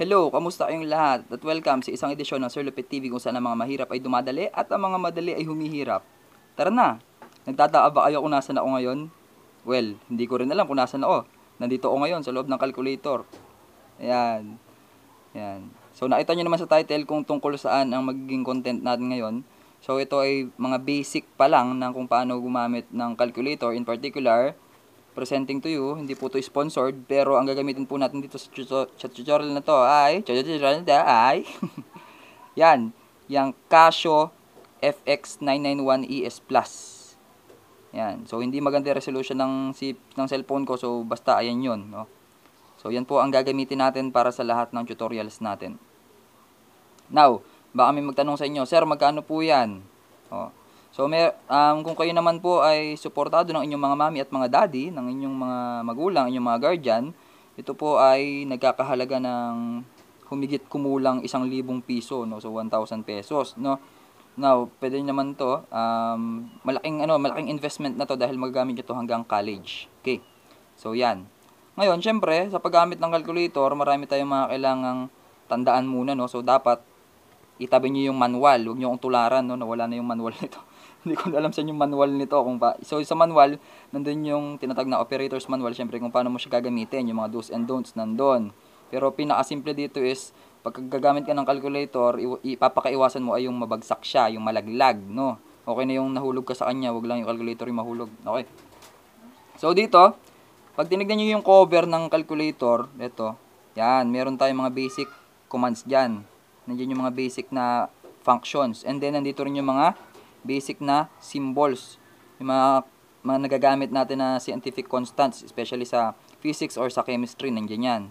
Hello, kamusta kayong lahat? At welcome sa isang edisyon ng Sir Lupit TV kung saan ang mga mahirap ay dumadali at ang mga madali ay humihirap. Tara na! Nagtataa ba kayo kung nasan ako ngayon? Well, hindi ko rin alam kung nasan ako. Nandito ako ngayon sa loob ng calculator. Ayan. Ayan. So nakita nyo naman sa title kung tungkol saan ang magiging content natin ngayon. So ito ay mga basic pa lang ng kung paano gumamit ng calculator in particular presenting to you. Hindi po to sponsored, pero ang gagamitin po natin dito sa, tuto, tutorial na to ay, tutorial na ay, yan, yung Casio FX991ES e Plus. Yan. So, hindi maganda resolution ng, si, ng cellphone ko. So, basta ayan 'yon, No? So, yan po ang gagamitin natin para sa lahat ng tutorials natin. Now, baka may magtanong sa inyo, Sir, magkano po yan? O, oh, So, may, um, kung kayo naman po ay suportado ng inyong mga mami at mga daddy, ng inyong mga magulang, inyong mga guardian, ito po ay nagkakahalaga ng humigit kumulang isang libong piso, no? So, 1,000 pesos, no? Now, pwede naman to, um, malaking, ano, malaking investment na to dahil magagamit ito hanggang college. Okay. So, yan. Ngayon, syempre, sa paggamit ng calculator, marami tayong mga kailangang tandaan muna, no? So, dapat itabi nyo yung manual. Huwag nyo kong tularan, no? wala na yung manual nito. hindi ko alam sa yung manual nito kung pa. So sa manual, nandun yung tinatag na operator's manual, syempre kung paano mo siya gagamitin, yung mga do's and don'ts nandun. Pero pinaka simple dito is pag gagamit ka ng calculator, ipapakaiwasan mo ay yung mabagsak siya, yung malaglag, no? Okay na yung nahulog ka sa kanya, wag lang yung calculator yung mahulog. Okay. So dito, pag tinignan niyo yung cover ng calculator, ito, yan, meron tayong mga basic commands diyan. Nandiyan yung mga basic na functions. And then, nandito rin yung mga basic na symbols. Yung mga, mga nagagamit natin na scientific constants, especially sa physics or sa chemistry, nandiyan yan.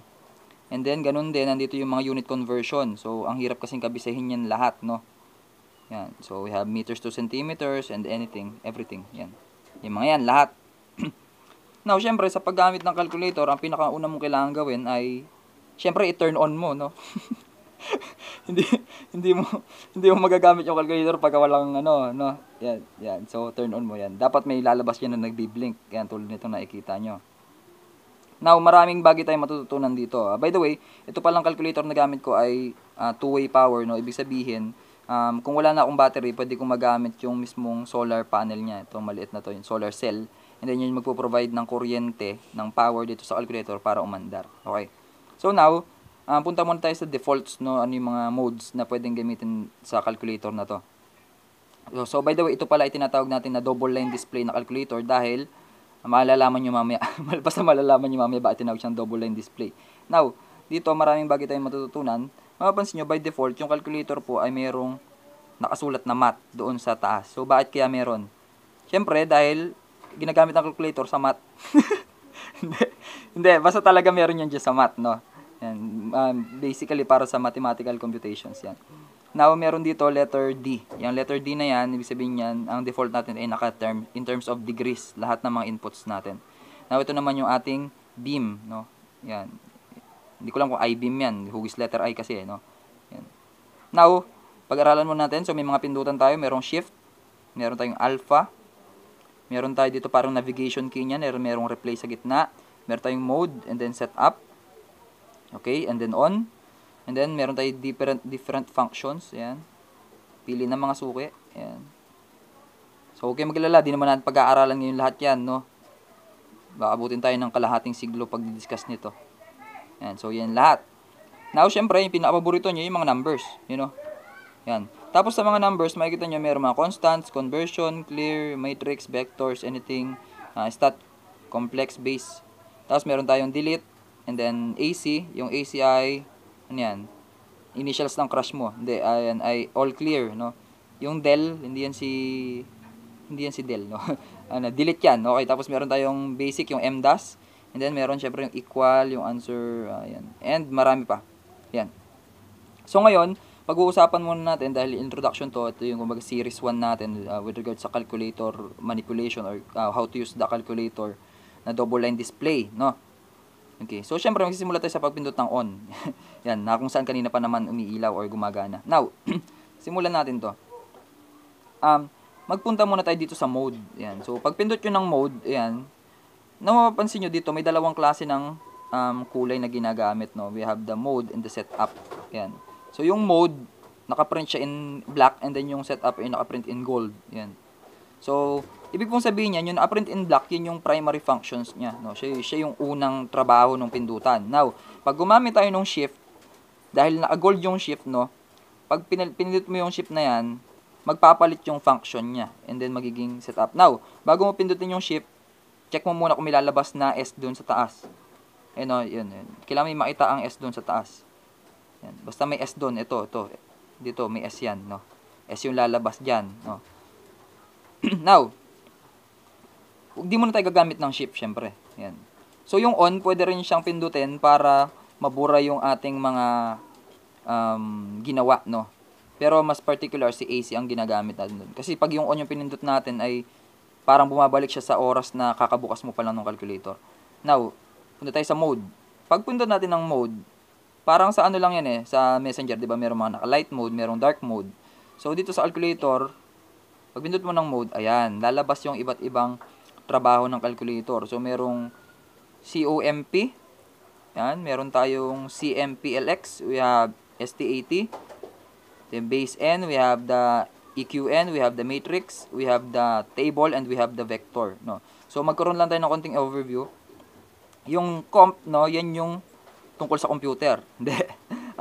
And then, ganun din, nandito yung mga unit conversion. So, ang hirap kasing kabisahin yan lahat, no? Yan. So, we have meters to centimeters and anything, everything. Yan. Yung mga yan, lahat. Now, syempre, sa paggamit ng calculator, ang pinakauna mong kailangan gawin ay, syempre, i-turn on mo, no? hindi hindi mo hindi mo magagamit yung calculator pag walang ano, no. Yan, yan. So turn on mo yan. Dapat may lalabas yan na nagbi-blink. Yan tulad nito nakikita nyo. Now, maraming bagay tayong matututunan dito. Uh, by the way, ito palang calculator na gamit ko ay uh, two-way power, no? Ibig sabihin, um, kung wala na akong battery, pwede kong magamit yung mismong solar panel niya. ito maliit na to, yung solar cell. And then, yun magpo-provide ng kuryente, ng power dito sa calculator para umandar. Okay. So now, Uh, punta muna tayo sa defaults, no? Ano yung mga modes na pwedeng gamitin sa calculator na to. So, so by the way, ito pala ay tinatawag natin na double line display na calculator dahil malalaman nyo mamaya, basta malalaman nyo mamaya ba tinawag siyang double line display. Now, dito maraming bagay tayong matututunan. Mapapansin nyo, by default, yung calculator po ay mayroong nakasulat na math doon sa taas. So, bakit kaya meron? Siyempre, dahil ginagamit ang calculator sa math. hindi, hindi, basta talaga meron yan dyan sa math, no? And, Um, basically, para sa mathematical computations yan. Now, meron dito letter D. Yung letter D na yan, ibig sabihin yan, ang default natin ay naka-term in terms of degrees, lahat ng mga inputs natin. Now, ito naman yung ating beam, no? Yan. Hindi ko lang kung I-beam yan. Hugis letter I kasi, eh, no? Yan. Now, pag-aralan muna natin. So, may mga pindutan tayo. Merong shift. Meron tayong alpha. Meron tayo dito parang navigation key niya. Meron, merong replay sa gitna. Meron tayong mode and then setup. Okay, and then on. And then, meron tayo different, different functions. Ayan. Pili ng mga suki. Ayan. So, okay kayo maglala. Di naman natin pag-aaralan ngayon lahat yan, no? Baabutin tayo ng kalahating siglo pag discuss nito. Ayan. So, yan lahat. Now, syempre, yung pinakapaborito nyo, yung mga numbers. You know? Yan. Tapos, sa mga numbers, makikita nyo, meron mga constants, conversion, clear, matrix, vectors, anything, uh, stat, complex base. Tapos, meron tayong delete, and then AC, yung AC ay, ano yan, initials ng crush mo. Hindi, ayan, ay all clear, no? Yung del, hindi yan si, hindi yan si del, no? ano, delete yan, okay? Tapos meron tayong basic, yung MDAS, and then meron syempre yung equal, yung answer, ayan, and marami pa. Yan. So ngayon, pag-uusapan muna natin dahil introduction to, ito yung kumbaga series 1 natin uh, with regard sa calculator manipulation or uh, how to use the calculator na double line display, no? Okay, so syempre magsisimula tayo sa pagpindot ng on. Yan, na kung saan kanina pa naman umiilaw or gumagana. Now, simulan natin to. Um, magpunta muna tayo dito sa mode. Yan, so pagpindot nyo ng mode, yan, na mapapansin nyo dito, may dalawang klase ng um, kulay na ginagamit. No? We have the mode and the setup. Yan. So yung mode, nakaprint siya in black and then yung setup ay nakaprint in gold. Yan. So, ibig pong sabihin niyan, yung apparent in black, yun yung primary functions niya. No? Siya, siya yung unang trabaho ng pindutan. Now, pag gumamit tayo ng shift, dahil na-gold yung shift, no? Pag pinil- pinindot mo yung shift na yan, magpapalit yung function niya. And then, magiging setup. Now, bago mo pindutin yung shift, check mo muna kung may lalabas na S doon sa taas. Eh no, yun, yun. Kailangan may makita ang S doon sa taas. Yan. Basta may S doon, ito, ito. Dito, may S yan, no? S yung lalabas dyan, no? Now, hindi muna tayo gagamit ng shift, syempre. Yan. So, yung on, pwede rin siyang pindutin para mabura yung ating mga um, ginawa, no? Pero mas particular si AC ang ginagamit natin doon. Kasi pag yung on yung pinindot natin ay parang bumabalik siya sa oras na kakabukas mo pa lang ng calculator. Now, punta tayo sa mode. Pag punta natin ng mode, parang sa ano lang yan eh, sa messenger, di ba? Meron mga naka-light mode, merong dark mode. So, dito sa calculator, pag mo ng mode, ayan, lalabas yung iba't ibang trabaho ng calculator. So, merong COMP, yan, meron tayong CMPLX, we have STAT, 80 then base N, we have the EQN, we have the matrix, we have the table, and we have the vector, no. So, magkaroon lang tayo ng konting overview. Yung comp, no, yan yung tungkol sa computer. Hindi.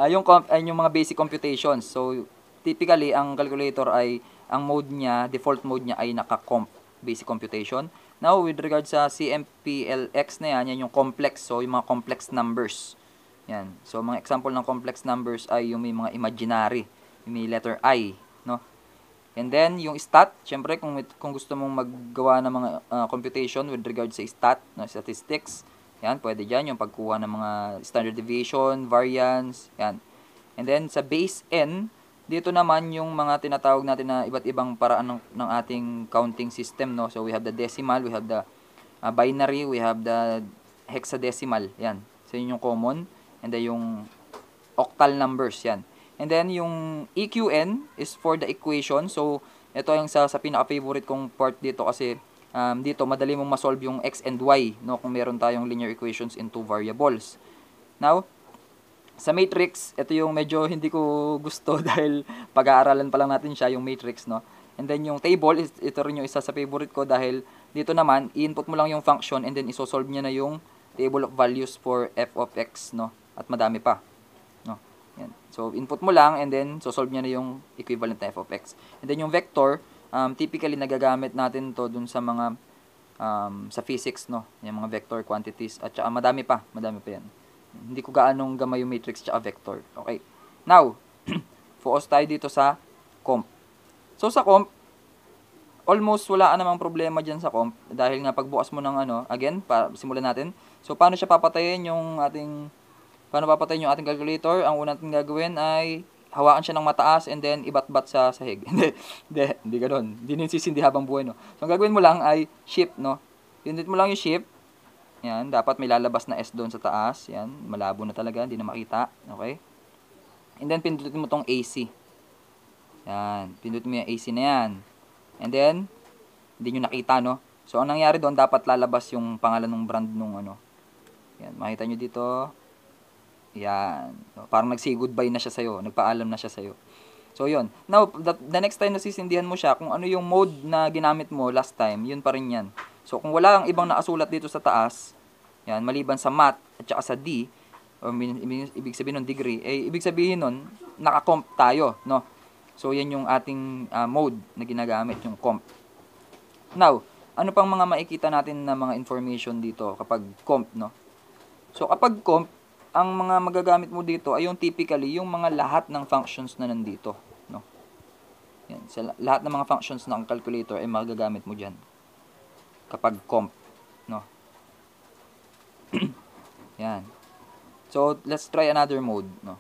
uh, yung comp, ay yung mga basic computations. So, typically, ang calculator ay ang mode niya, default mode niya ay naka-comp, basic computation. Now, with regard sa CMPLX na yan, yan yung complex, so yung mga complex numbers. Yan. So, mga example ng complex numbers ay yung may mga imaginary, yung may letter I, no? And then, yung stat, syempre, kung, kung gusto mong maggawa ng mga uh, computation with regard sa stat, no, statistics, yan, pwede dyan, yung pagkuha ng mga standard deviation, variance, yan. And then, sa base N, dito naman yung mga tinatawag natin na iba't ibang paraan ng, ng ating counting system. No? So we have the decimal, we have the uh, binary, we have the hexadecimal. Yan. So yun yung common. And then yung octal numbers. Yan. And then yung EQN is for the equation. So ito yung sa, sa pinaka-favorite kong part dito kasi um, dito madali mong ma-solve yung x and y no kung meron tayong linear equations in two variables. Now, sa Matrix, ito yung medyo hindi ko gusto dahil pag-aaralan pa lang natin siya, yung Matrix, no? And then yung table, ito rin yung isa sa favorite ko dahil dito naman, i-input mo lang yung function and then isosolve niya na yung table of values for f of x, no? At madami pa. No? Yan. So, input mo lang and then sosolve niya na yung equivalent na f of x. And then yung vector, um, typically nagagamit natin to dun sa mga um, sa physics, no? Yung mga vector quantities at saka madami pa, madami pa yan. Hindi ko gaanong gamay yung matrix tsaka vector. Okay. Now, focus tayo dito sa comp. So sa comp, almost wala ka namang problema dyan sa comp. Dahil nga pagbukas mo ng ano, again, pa, simulan natin. So paano siya papatayin yung ating, paano papatayin yung ating calculator? Ang una natin gagawin ay hawakan siya ng mataas and then ibat-bat sa sahig. hindi, hindi, hindi ganun. Hindi ninsisindi habang buhay, no? So, ang gagawin mo lang ay shift, no? Pindot mo lang yung shift, yan, dapat may lalabas na S doon sa taas. Yan, malabo na talaga, hindi na makita. Okay? And then, pindutin mo tong AC. Yan, pindutin mo yung AC na yan. And then, hindi nyo nakita, no? So, ang nangyari doon, dapat lalabas yung pangalan ng brand nung ano. Yan, makita nyo dito. Yan. parang nag-say goodbye na siya sa'yo. Nagpaalam na siya sa'yo. So, yun. Now, the, the next time na sisindihan mo siya, kung ano yung mode na ginamit mo last time, yun pa rin yan. So kung wala ang ibang nakasulat dito sa taas, yan, maliban sa mat at saka sa D, o ibig sabihin ng degree, eh, ibig sabihin nun, naka-comp tayo, no? So, yan yung ating uh, mode na ginagamit, yung comp. Now, ano pang mga makikita natin na mga information dito kapag comp, no? So, kapag comp, ang mga magagamit mo dito ay yung typically yung mga lahat ng functions na nandito, no? Yan, sa lahat ng mga functions ng calculator ay magagamit mo dyan kapag comp, no? Yan. So, let's try another mode, no?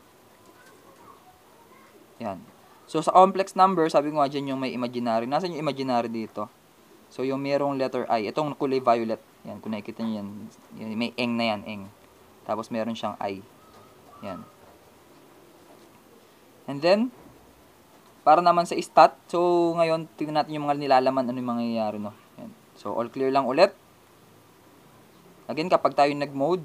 Yan. So, sa complex number, sabi ko nga dyan yung may imaginary. Nasaan yung imaginary dito? So, yung merong letter I. Itong kulay violet. Yan, kung nakikita nyo yan may eng na yan, eng. Tapos, meron siyang I. Yan. And then, para naman sa stat, so, ngayon, tingnan natin yung mga nilalaman, ano yung mangyayari, no? So, all clear lang ulit. Again, kapag tayo nag-mode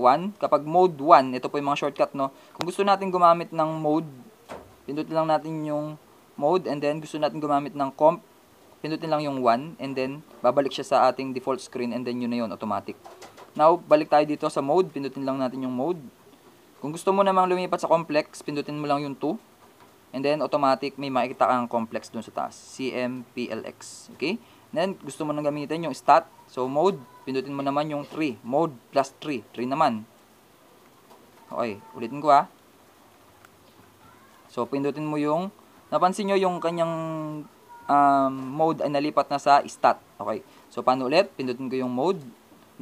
1, kapag mode 1, ito po yung mga shortcut, no? Kung gusto natin gumamit ng mode, pindutin lang natin yung mode, and then gusto natin gumamit ng comp, pindutin lang yung 1, and then babalik siya sa ating default screen, and then yun na yun, automatic. Now, balik tayo dito sa mode, pindutin lang natin yung mode. Kung gusto mo namang lumipat sa complex, pindutin mo lang yung 2, and then automatic may makikita kang complex dun sa taas, CMPLX, okay? Then, gusto mo nang gamitin yung stat. So, mode, pindutin mo naman yung 3. Mode plus 3. 3 naman. Okay, ulitin ko ha. So, pindutin mo yung, napansin nyo yung kanyang um, mode ay nalipat na sa stat. Okay, so paano ulit? Pindutin ko yung mode.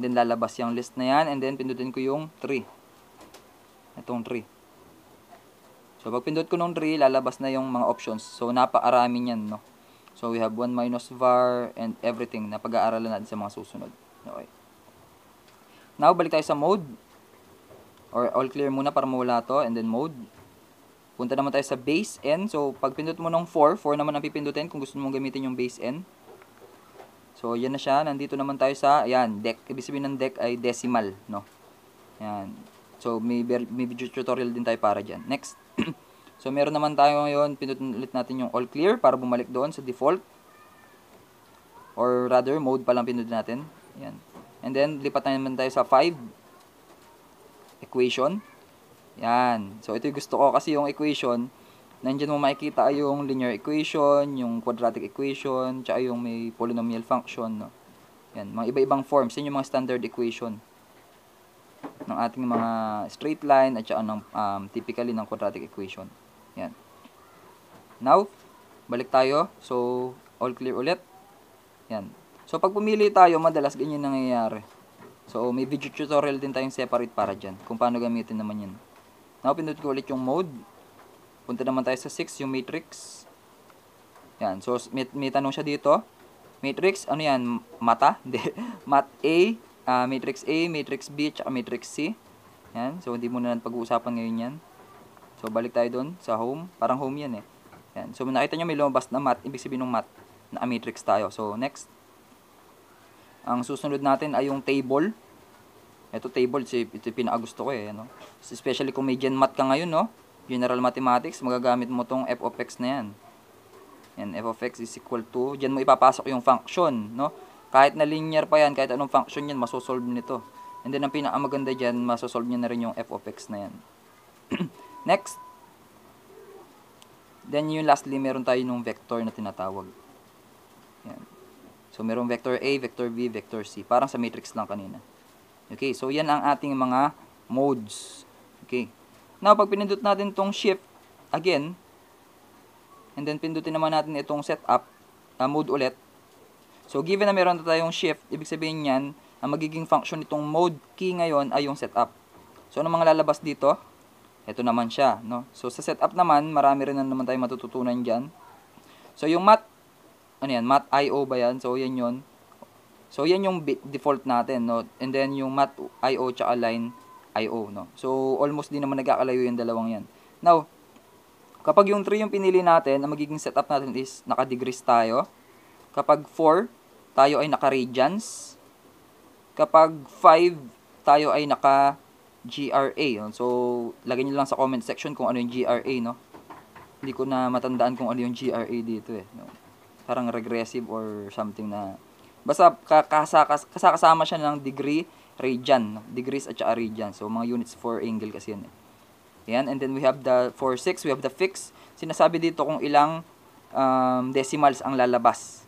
Then, lalabas yung list na yan. And then, pindutin ko yung 3. Itong 3. So, pag pindot ko nung 3, lalabas na yung mga options. So, napaarami niyan, no? So, we have 1 minus var and everything na pag-aaralan natin sa mga susunod. Okay. Now, balik tayo sa mode. Or all clear muna para mawala to. And then mode. Punta naman tayo sa base n. So, pag pindot mo ng 4, 4 naman ang pipindutin kung gusto mong gamitin yung base n. So, yan na siya. Nandito naman tayo sa, ayan, deck. Ibig sabihin ng deck ay decimal, no? Ayan. So, may, may video tutorial din tayo para dyan. Next. So, meron naman tayo ngayon, pinutin ulit natin yung all clear para bumalik doon sa default. Or rather, mode pa lang pinutin natin. Yan. And then, lipat naman tayo sa 5 equation. Yan. So, ito yung gusto ko kasi yung equation, nandiyan mo makikita yung linear equation, yung quadratic equation, tsaka yung may polynomial function. No? Yan. Mga iba-ibang forms. Yan yung mga standard equation ng ating mga straight line at saka ng, um, typically ng quadratic equation. Yan. Now, balik tayo. So, all clear ulit. Yan. So, pag pumili tayo, madalas ganyan nangyayari. So, may video tutorial din tayong separate para dyan. Kung paano gamitin naman yun. Now, pindot ko ulit yung mode. Punta naman tayo sa 6, yung matrix. Yan. So, may, may tanong siya dito. Matrix, ano yan? Mata? Hindi. Mat A, uh, matrix A, matrix B, at matrix C. Yan. So, hindi muna natin pag-uusapan ngayon yan. So, balik tayo doon sa home. Parang home yan eh. Yan. So, nakita nyo may lumabas na mat. Ibig sabihin ng mat na matrix tayo. So, next. Ang susunod natin ay yung table. Ito table, ito, ito pinakagusto ko eh. No? Especially kung may gen mat ka ngayon, no? General Mathematics, magagamit mo tong f of x na yan. Yan, f of x is equal to, dyan mo ipapasok yung function, no? Kahit na linear pa yan, kahit anong function yan, masosolve nito. And then, ang pinakamaganda dyan, masosolve niya na rin yung f of x na yan. Next. Then yung lastly, meron tayo nung vector na tinatawag. Yan. So, merong vector A, vector B, vector C. Parang sa matrix lang kanina. Okay, so yan ang ating mga modes. Okay. Now, pag pinindot natin tong shift, again, and then pindutin naman natin itong setup, uh, mode ulit. So, given na meron na tayong shift, ibig sabihin niyan, ang magiging function nitong mode key ngayon ay yung setup. So, ano mga lalabas dito? Ito naman siya, no? So, sa setup naman, marami rin naman tayong matututunan diyan. So, yung mat, ano yan, mat IO ba yan? So, yan yon So, yan yung default natin, no? And then, yung mat IO tsaka line IO, no? So, almost din naman nagkakalayo yung dalawang yan. Now, kapag yung 3 yung pinili natin, ang magiging setup natin is naka-degrees tayo. Kapag 4, tayo ay naka-radians. Kapag 5, tayo ay naka GRA. So, lagay nyo lang sa comment section kung ano yung GRA, no? Hindi ko na matandaan kung ano yung GRA dito, eh. No? Parang regressive or something na... Basta kasakasama siya ng degree, radian, no? degrees at saka radian. So, mga units for angle kasi yan, eh. Yan, and then we have the 4, 6, we have the fix. Sinasabi dito kung ilang um, decimals ang lalabas.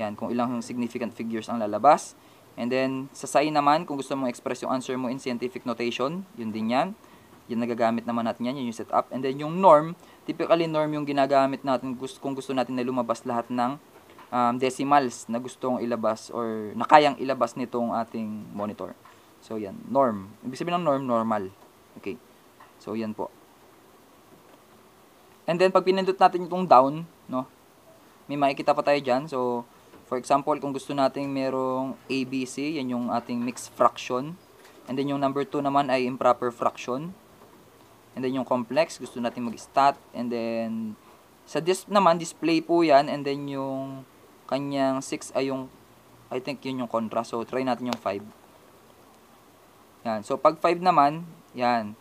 Yan, kung ilang significant figures ang lalabas. And then, sa sign naman, kung gusto mong express yung answer mo in scientific notation, yun din yan. Yun nagagamit naman natin yan, yun yung setup. And then, yung norm, typically norm yung ginagamit natin kung gusto natin na lumabas lahat ng um, decimals na gustong ilabas or nakayang ilabas nitong ating monitor. So, yan. Norm. Ibig sabihin ng norm, normal. Okay. So, yan po. And then, pag pinindot natin itong down, no, may makikita pa tayo dyan. So, For example, kung gusto nating merong ABC, yan yung ating mixed fraction. And then yung number 2 naman ay improper fraction. And then yung complex, gusto natin mag-stat. And then, sa dis naman, display po yan. And then yung kanyang 6 ay yung, I think yun yung contrast. So, try natin yung 5. Yan. So, pag 5 naman, yan.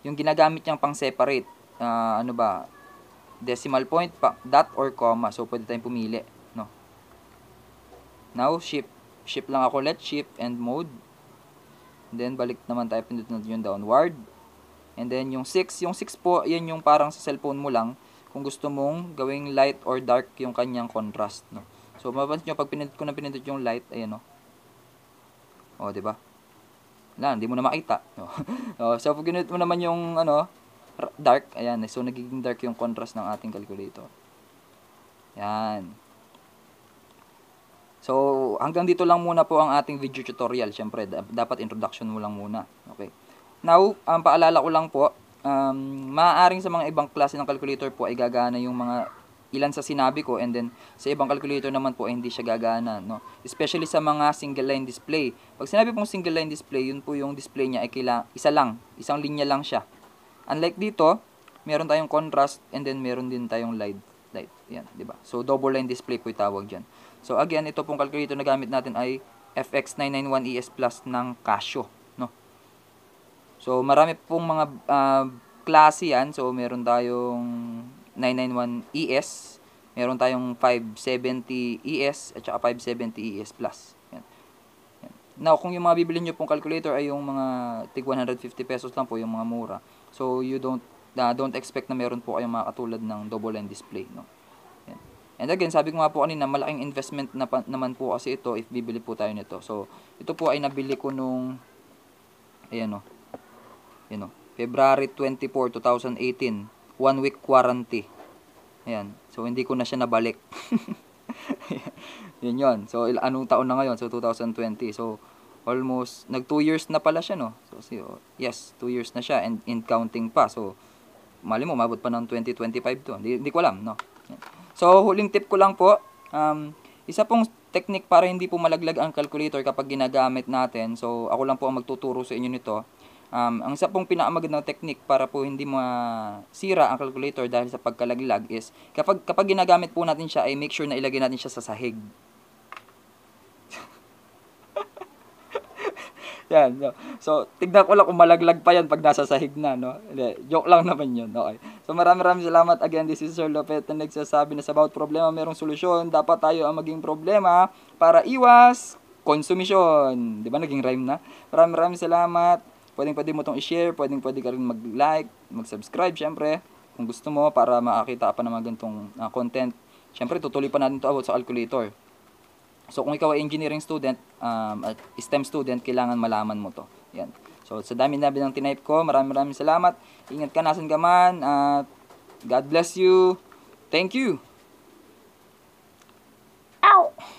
Yung ginagamit niyang pang-separate, uh, ano ba, decimal point, pa, dot or comma. So, pwede tayong pumili. Now, shift. Shift lang ako Let Shift and mode. then, balik naman tayo. Pindot natin yung downward. And then, yung 6. Yung 6 po, yan yung parang sa cellphone mo lang. Kung gusto mong gawing light or dark yung kanyang contrast. No? So, mapapansin nyo, pag pinindot ko na pinindot yung light, ayan o. O, oh, diba? Wala, hindi mo na makita. No? Oh, so, pag pinindot mo naman yung, ano, dark, ayan. So, nagiging dark yung contrast ng ating calculator. Yan. So, hanggang dito lang muna po ang ating video tutorial. Siyempre, dapat introduction mo lang muna. Okay. Now, ang um, paalala ko lang po, um, maaaring sa mga ibang klase ng calculator po ay gagana yung mga ilan sa sinabi ko and then sa ibang calculator naman po ay hindi siya gagana no especially sa mga single line display pag sinabi pong single line display yun po yung display niya ay kailang, isa lang isang linya lang siya unlike dito meron tayong contrast and then meron din tayong light light yan di ba so double line display po itawag diyan So again, ito pong calculator na gamit natin ay FX991ES e Plus ng Casio. No? So marami pong mga uh, klase yan. So meron tayong 991ES, e meron tayong 570ES e at saka 570ES Plus. Yan. Now, kung yung mga bibili nyo pong calculator ay yung mga tig 150 pesos lang po, yung mga mura. So you don't uh, don't expect na meron po kayong mga katulad ng double-end display. No? And again, sabi ko nga po kanina, malaking investment na naman po kasi ito if bibili po tayo nito. So, ito po ay nabili ko nung, ayan o, yun o, February 24, 2018. One week warranty. Ayan. So, hindi ko na siya nabalik. yun yun. So, anong taon na ngayon? So, 2020. So, almost, nag 2 years na pala siya, no? So, oh, yes, 2 years na siya and, in counting pa. So, mali mo, mabot pa ng 2025 to. Hindi, hindi ko alam, no? Ayan. So, huling tip ko lang po, um, isa pong technique para hindi po malaglag ang calculator kapag ginagamit natin. So, ako lang po ang magtuturo sa inyo nito. Um, ang isa pong pinakamagandang technique para po hindi masira ang calculator dahil sa pagkalaglag is kapag, kapag ginagamit po natin siya ay make sure na ilagay natin siya sa sahig. yan. No? So, tignan ko lang kung malaglag pa yan pag nasa sahig na, no? Hindi, joke lang naman yun, okay? So, marami maraming salamat. Again, this is Sir Lopet na nagsasabi na sa bawat problema merong solusyon. Dapat tayo ang maging problema para iwas konsumisyon. Di ba naging rhyme na? Maraming maraming salamat. Pwedeng pwede mo itong i-share, pwedeng pwede ka rin mag-like, mag-subscribe syempre kung gusto mo para makakita pa ng mga ganitong uh, ah, content. Syempre tutuloy pa natin to about sa calculator. So kung ikaw ay engineering student um, at STEM student, kailangan malaman mo to. Yan. So sa dami-dami ng tinype ko, maraming maraming salamat. Ingat ka nasan ka man. Uh, God bless you. Thank you. Out.